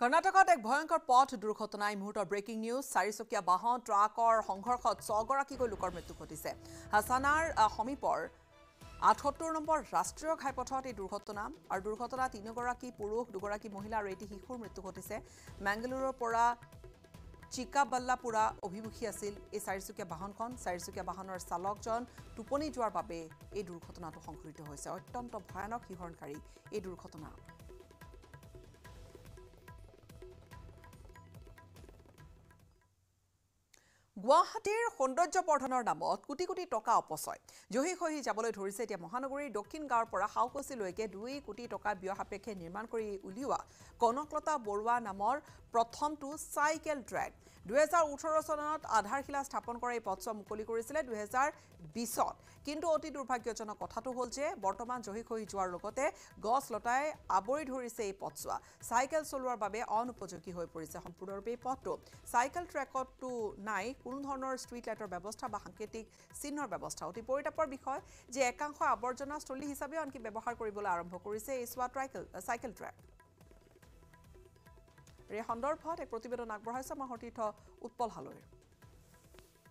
কৰ্ণাটকত এক ভয়ংকৰ পথ দুৰ্ঘটনা এই মুহূৰ্তৰ ব্ৰেকিং নিউজ চাৰিচকীয়া বাহন ট্ৰাকৰ সংঘৰ্ষত ছগৰাকীকৈ লোকৰ মৃত্যু ঘটিছে হাছানাৰ সমীপৰ আঠসত্তৰ নম্বৰ ৰাষ্ট্ৰীয় ঘাইপথত এই দুৰ্ঘটনা আৰু দুৰ্ঘটনাত তিনিগৰাকী পুৰুষ দুগৰাকী মহিলা আৰু এটি শিশুৰ মৃত্যু ঘটিছে মেংগালোৰৰ পৰা চিকাবাল্লাপুৰা অভিমুখী আছিল এই চাৰিচকীয়া বাহনখন চাৰিচকীয়া বাহনৰ চালকজন টোপনি যোৱাৰ বাবে এই দুৰ্ঘটনাটো সংঘটিত হৈছে অত্যন্ত ভয়ানক শিহৰণকাৰী এই দুৰ্ঘটনা গুৱাহাটীৰ সৌন্দৰ্য বৰ্ধনৰ নামত কোটি কোটি টকা অপচয় জহি খহি যাবলৈ ধৰিছে এতিয়া মহানগৰীৰ দক্ষিণ গাঁৱৰ পৰা হাওকচিলৈকে দুই কোটি টকা ব্যয় সাপেক্ষে নিৰ্মাণ কৰি উলিওৱা কনকলতা বৰুৱা নামৰ প্ৰথমটো চাইকেল ট্ৰেক দুহেজাৰ ওঠৰ চনত আধাৰশিলা স্থাপন কৰা এই পথছোৱা মুকলি কৰিছিলে দুহেজাৰ বিছত কিন্তু অতি দুৰ্ভাগ্যজনক কথাটো হ'ল যে বৰ্তমান জহি খহি যোৱাৰ লগতে গছ লতাই আৱৰি ধৰিছে এই পথছোৱা চাইকেল চলোৱাৰ বাবে অনুপযোগী হৈ পৰিছে সম্পূৰ্ণৰূপে এই পথটো চাইকেল ট্ৰেকতো নাই কোনো ধৰণৰ ষ্ট্ৰীট লাইটৰ ব্যৱস্থা বা সাংকেতিক চিহ্নৰ ব্যৱস্থা অতি পৰিতাপৰ বিষয় যে একাংশ আৱৰ্জনাস্থলী হিচাপেও আনকি ব্যৱহাৰ কৰিবলৈ আৰম্ভ কৰিছে এই চোৱা ট্ৰাইকেল চাইকেল ট্ৰেক এই সন্দৰ্ভত এক প্ৰতিবেদন আগবঢ়াইছে সতীৰ্থ উৎপল হালৈ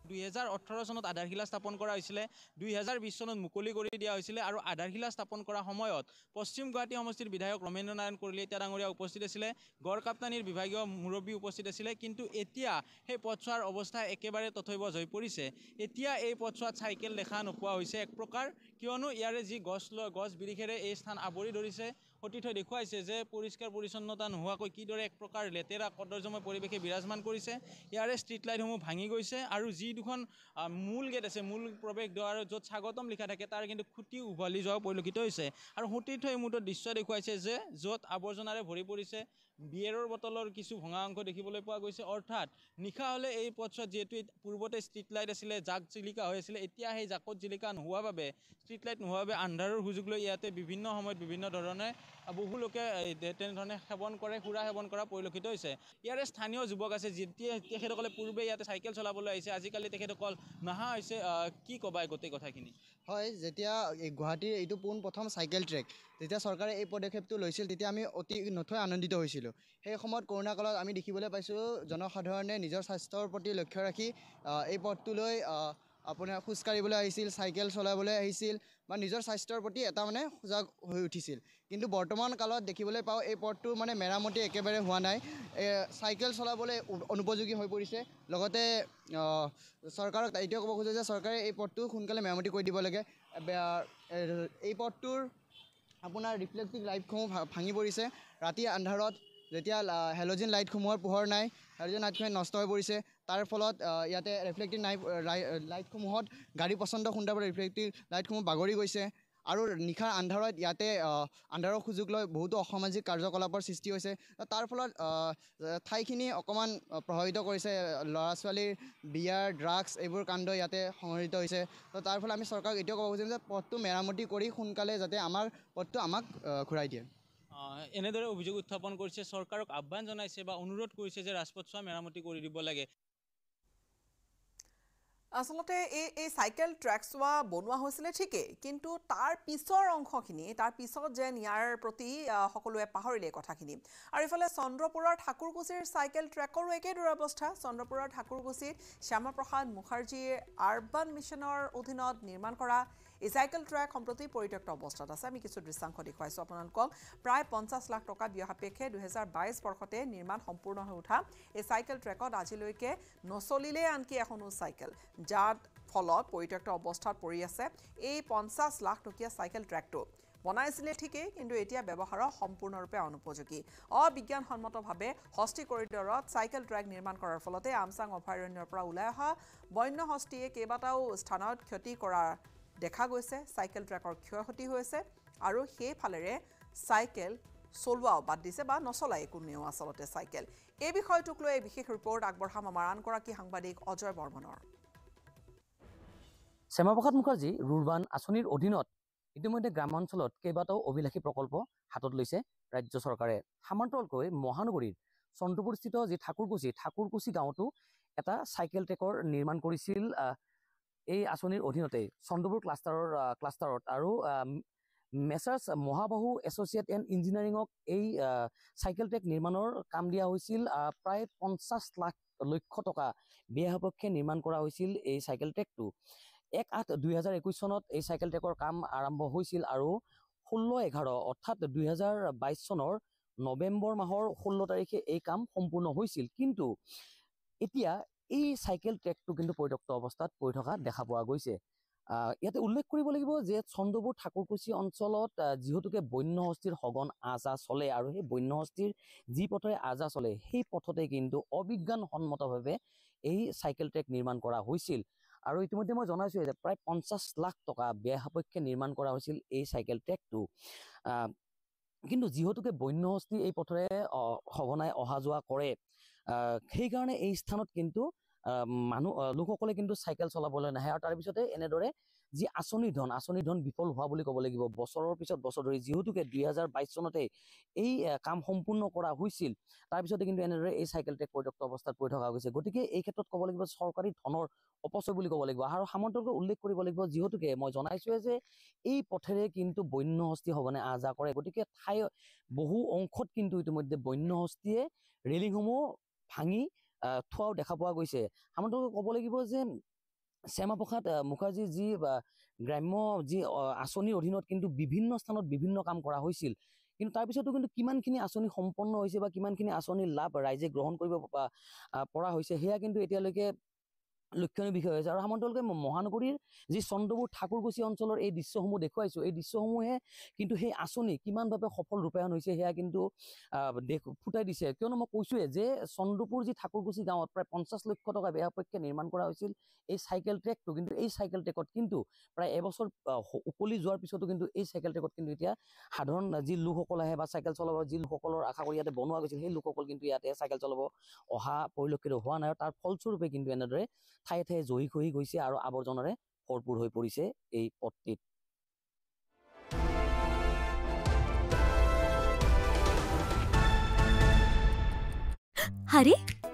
দুহেজাৰ ওঠৰ চনত আধাৰশিলা স্থাপন কৰা হৈছিলে দুহেজাৰ বিছ চনত মুকলি কৰি দিয়া হৈছিলে আৰু আধাৰশিলা স্থাপন কৰা সময়ত পশ্চিম গুৱাহাটী সমষ্টিৰ বিধায়ক ৰমেন্দ্ৰ নাৰায়ণ কলিতা ডাঙৰীয়া উপস্থিত আছিলে গড় গড়কাপ্তানীৰ বিভাগীয় মুৰব্বী উপস্থিত আছিলে কিন্তু এতিয়া সেই পথছোৱাৰ অৱস্থা একেবাৰে তথৈবজ হৈ পৰিছে এতিয়া এই পথছোৱাত চাইকেল দেখা নোপোৱা হৈছে এক প্ৰকাৰ কিয়নো ইয়াৰে যি গছ গছ বিৰিখেৰে এই স্থান আৱৰি ধৰিছে সতীৰ্থই দেখুৱাইছে যে পৰিষ্কাৰ পৰিচ্ছন্নতা নোহোৱাকৈ কিদৰে এক প্ৰকাৰ লেতেৰা কদৰ্জময় পৰিৱেশে বিৰাজমান কৰিছে ইয়াৰে ষ্ট্ৰীট লাইটসমূহ ভাঙি গৈছে আৰু যি দুখন মূল গেট আছে মূল প্ৰৱেশ দুৱাৰ য'ত স্বাগতম লিখা থাকে তাৰ কিন্তু খুটি উভালি যোৱাও পৰিলক্ষিত হৈছে আৰু সতীৰ্থ এই মুহূৰ্তত দৃশ্য দেখুৱাইছে যে য'ত আৱৰ্জনাৰে ভৰি পৰিছে বিয়েৰৰ বটলৰ কিছু ভঙা অংশ দেখিবলৈ পোৱা গৈছে অৰ্থাৎ নিশা হ'লে এই পথছোৱাত যিহেতু পূৰ্বতে ষ্ট্ৰীট লাইট আছিলে জাক জিলিকা হৈ আছিলে এতিয়া সেই জাকত জিলিকা নোহোৱা বাবে ষ্ট্ৰীট লাইট নোহোৱা বাবে আন্ধাৰৰ সুযোগ লৈ ইয়াতে বিভিন্ন সময়ত বিভিন্ন ধৰণে বহু লোকে তেনেধৰণে সেৱন কৰে সুৰা সেৱন কৰা পৰিলক্ষিত হৈছে ইয়াৰে স্থানীয় যুৱক আছে যেতিয়া তেখেতসকলে পূৰ্বে ইয়াতে চাইকেল চলাবলৈ আহিছে আজিকালি তেখেতসকল নাহা হৈছে কি ক'বা গোটেই কথাখিনি হয় যেতিয়া গুৱাহাটীৰ এইটো পোন প্ৰথম চাইকেল ট্ৰেক যেতিয়া চৰকাৰে এই পদক্ষেপটো লৈছিল তেতিয়া আমি অতি নথৈ আনন্দিত হৈছিলোঁ সেই সময়ত কৰোণা কালত আমি দেখিবলৈ পাইছোঁ জনসাধাৰণে নিজৰ স্বাস্থ্যৰ প্ৰতি লক্ষ্য ৰাখি এই পথটোলৈ আপোনাৰ খোজকাঢ়িবলৈ আহিছিল চাইকেল চলাবলৈ আহিছিল বা নিজৰ স্বাস্থ্যৰ প্ৰতি এটা মানে সজাগ হৈ উঠিছিল কিন্তু বৰ্তমান কালত দেখিবলৈ পাওঁ এই পথটো মানে মেৰামতি একেবাৰে হোৱা নাই চাইকেল চলাবলৈ অনুপযোগী হৈ পৰিছে লগতে চৰকাৰক এতিয়াও ক'ব খোজে যে চৰকাৰে এই পথটো সোনকালে মেৰামতি কৰি দিব লাগে এই পথটোৰ আপোনাৰ ৰিফ্লেক্টিভ লাইটসমূহ ভাঙি পৰিছে ৰাতি আন্ধাৰত যেতিয়া হেলজিন লাইটসমূহৰ পোহৰ নাই হেলজিন লাইটসমূহ নষ্ট হৈ পৰিছে তাৰ ফলত ইয়াতে ৰিফ্লেক্টিভ নাই লাইটসমূহত গাড়ী পচন্দ সুন্দৰভাৱে ৰিফ্লেক্টিভ লাইটসমূহ বাগৰি গৈছে আৰু নিশাৰ আন্ধাৰত ইয়াতে আন্ধাৰৰ সুযোগ লৈ বহুতো অসামাজিক কাৰ্যকলাপৰ সৃষ্টি হৈছে তাৰ ফলত ঠাইখিনি অকণমান প্ৰভাৱিত কৰিছে ল'ৰা ছোৱালীৰ বিয়াৰ ড্ৰাগছ এইবোৰ কাণ্ড ইয়াতে সংঘটিত হৈছে তো তাৰ ফলত আমি চৰকাৰক এতিয়াও ক'ব খুজিম যে পথটো মেৰামতি কৰি সোনকালে যাতে আমাৰ পথটো আমাক ঘূৰাই দিয়ে এনেদৰে অভিযোগ উত্থাপন কৰিছে চৰকাৰক আহ্বান জনাইছে বা অনুৰোধ কৰিছে যে ৰাজপথছোৱা মেৰামতি কৰি দিব লাগে আচলতে এই এই চাইকেল ট্ৰেকছোৱা বনোৱা হৈছিলে ঠিকেই কিন্তু তাৰ পিছৰ অংশখিনি তাৰ পিছত যেন ইয়াৰ প্ৰতি সকলোৱে পাহৰিলে কথাখিনি আৰু ইফালে চন্দ্ৰপুৰৰ ঠাকুৰকুছিৰ চাইকেল ট্ৰেকৰো একেই দুৰৱস্থা চন্দ্ৰপুৰৰ ঠাকুৰকুছিত শ্যামা প্ৰসাদ মুখাৰ্জীৰ আৰ্বান মিছনৰ অধীনত নিৰ্মাণ কৰা এই চাইকেল ট্ৰেক সম্প্ৰতি পৰিত্যক্ত অৱস্থাত আছে আমি কিছু দৃশ্যাংশ দেখুৱাইছোঁ আপোনালোকক প্ৰায় পঞ্চাছ লাখ টকা ব্যয় সাপেক্ষে দুহেজাৰ বাইছ বৰ্ষতে নিৰ্মাণ সম্পূৰ্ণ হৈ উঠা এই চাইকেল ট্ৰেকত আজিলৈকে নচলিলেই আনকি এখনো চাইকেল যাৰ ফলত পৰিত্যক্ত অৱস্থাত পৰি আছে এই পঞ্চাছ লাখ টকীয়া চাইকেল ট্ৰেকটো বনাইছিলে ঠিকেই কিন্তু এতিয়া ব্যৱহাৰৰ সম্পূৰ্ণৰূপে অনুপযোগী অবিজ্ঞানসন্মতভাৱে হস্তি কৰিডৰত চাইকেল ট্ৰেক নিৰ্মাণ কৰাৰ ফলতে আমচাং অভয়াৰণ্যৰ পৰা ওলাই অহা বন্য হস্তিয়ে কেইবাটাও স্থানত ক্ষতি কৰাৰ দেখা গৈছে চাইকেল ট্ৰেকৰ ক্ষয় ক্ষতি হৈছে আৰু সেইফালেৰে চাইকেল চলোৱাও বাদ দিছে বা নচলাই কোনেও আচলতে চাইকেল এই বিষয়টোক লৈ এই বিশেষ ৰিপৰ্ট আগবঢ়াম আমাৰ আনগৰাকী সাংবাদিক অজয় বৰ্মনৰ শ্যামা প্ৰসাদ মুখাৰ্জী ৰুৰবান আঁচনিৰ অধীনত ইতিমধ্যে গ্ৰামাঞ্চলত কেইবাটাও অভিলাষী প্ৰকল্প হাতত লৈছে ৰাজ্য চৰকাৰে সামান্তৰলকৈ মহানগৰীৰ চন্দ্ৰপুৰস্থিত যি ঠাকুৰকুছি ঠাকুৰকুছি গাঁৱতো এটা চাইকেল ট্ৰেকৰ নিৰ্মাণ কৰিছিল এই আঁচনিৰ অধীনতে চন্দ্ৰপুৰ ক্লাষ্টাৰৰ ক্লাষ্টাৰত আৰু মেচাৰ্ছ মহাবাহু এছ'চিয়েট এণ্ড ইঞ্জিনিয়াৰিঙক এই চাইকেল ট্ৰেক নিৰ্মাণৰ কাম দিয়া হৈছিল প্ৰায় পঞ্চাছ লাখ লক্ষ টকা ব্যয়সপক্ষে নিৰ্মাণ কৰা হৈছিল এই চাইকেল ট্ৰেকটো এক আঠ দুহেজাৰ একৈছ চনত এই চাইকেল ট্ৰেকৰ কাম আৰম্ভ হৈছিল আৰু ষোল্ল এঘাৰ অৰ্থাৎ দুহেজাৰ বাইছ চনৰ নৱেম্বৰ মাহৰ ষোল্ল তাৰিখে এই কাম সম্পূৰ্ণ হৈছিল কিন্তু এতিয়া এই চাইকেল ট্ৰেকটো কিন্তু পৰিত্যক্ত অৱস্থাত পৰি থকা দেখা পোৱা গৈছে ইয়াতে উল্লেখ কৰিব লাগিব যে চন্দ্ৰপুৰ ঠাকুৰকুছি অঞ্চলত যিহেতুকে বন্য হস্তীৰ সঘন আহ যাহ চলে আৰু সেই বন্য হস্তীৰ যি পথেৰে আজা চলে সেই পথতে কিন্তু অবিজ্ঞানসন্মতভাৱে এই চাইকেল ট্ৰেক নিৰ্মাণ কৰা হৈছিল আৰু ইতিমধ্যে মই জনাইছোঁ যে প্ৰায় পঞ্চাছ লাখ টকা সাপেক্ষে নিৰ্মাণ কৰা হৈছিল এই চাইকেল ট্ৰেকটো কিন্তু যিহেতুকে বন্য হস্তী এই পথেৰে সঘনাই অহা যোৱা কৰে সেইকাৰণে এই স্থানত কিন্তু মানুহ লোকসকলে কিন্তু চাইকেল চলাবলৈ নাহে আৰু তাৰপিছতে এনেদৰে যি আঁচনি ধন আঁচনি ধন বিফল হোৱা বুলি ক'ব লাগিব বছৰৰ পিছত বছৰ ধৰি যিহেতুকে দুহেজাৰ বাইছ চনতে এই কাম সম্পূৰ্ণ কৰা হৈছিল তাৰপিছতে কিন্তু এনেদৰে এই চাইকেল ট্ৰেক পৰিত্যক্ত অৱস্থাত পৰি থকা হৈছে গতিকে এই ক্ষেত্ৰত ক'ব লাগিব চৰকাৰী ধনৰ অপচয় বুলি ক'ব লাগিব আৰু সামন্তকে উল্লেখ কৰিব লাগিব যিহেতুকে মই জনাইছোঁৱে যে এই পথেৰে কিন্তু বন্য বন্যহস্তি সঘনে আহ যাহ কৰে গতিকে ঠাই বহু অংশত কিন্তু ইতিমধ্যে বন্য বন্যহস্তিয়ে ৰেলিংসমূহ ভাঙি থোৱাও দেখা পোৱা গৈছে আমাৰ ক'ব লাগিব যে শ্যামা প্ৰসাদ মুখাৰ্জীৰ যি গ্ৰাম্য যি আঁচনিৰ অধীনত কিন্তু বিভিন্ন স্থানত বিভিন্ন কাম কৰা হৈছিল কিন্তু তাৰপিছতো কিন্তু কিমানখিনি আঁচনি সম্পন্ন হৈছে বা কিমানখিনি আঁচনিৰ লাভ ৰাইজে গ্ৰহণ কৰিব পৰা হৈছে সেয়া কিন্তু এতিয়ালৈকে লক্ষণীয় বিষয় হৈছে আৰু সামন্তলোকে মহানগৰীৰ যি চন্দ্ৰপুৰ ঠাকুৰকুচি অঞ্চলৰ এই দৃশ্যসমূহ দেখুৱাইছোঁ এই দৃশ্যসমূহে কিন্তু সেই আঁচনি কিমানভাৱে সফল ৰূপায়ণ হৈছে সেয়া কিন্তু দেখ ফুটাই দিছে কিয়নো মই কৈছোঁৱে যে চন্দ্ৰপুৰ যি ঠাকুৰকুচি গাঁৱত প্ৰায় পঞ্চাছ লক্ষ টকা ব্যয়পক্ষে নিৰ্মাণ কৰা হৈছিল এই চাইকেল ট্ৰেকটো কিন্তু এই চাইকেল ট্ৰেকত কিন্তু প্ৰায় এবছৰ উকলি যোৱাৰ পিছতো কিন্তু এই চাইকেল ট্ৰেকত কিন্তু এতিয়া সাধাৰণ যি লোকসকল আহে বা চাইকেল চলাব যি লোকসকলৰ আশা কৰি ইয়াতে বনোৱা গৈছিল সেই লোকসকল কিন্তু ইয়াতে চাইকেল চলাব অহা পৰিলক্ষিত হোৱা নাই আৰু তাৰ ফলস্বৰূপে কিন্তু এনেদৰে ঠায়ে ঠায়ে জহি খহি গৈছে আৰু আৱৰ্জনাৰে ভৰপূৰ হৈ পৰিছে এই পথটিত আরে